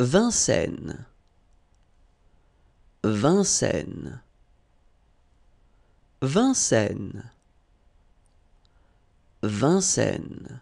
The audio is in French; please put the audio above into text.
Vincennes, Vincennes, Vincennes, Vincennes.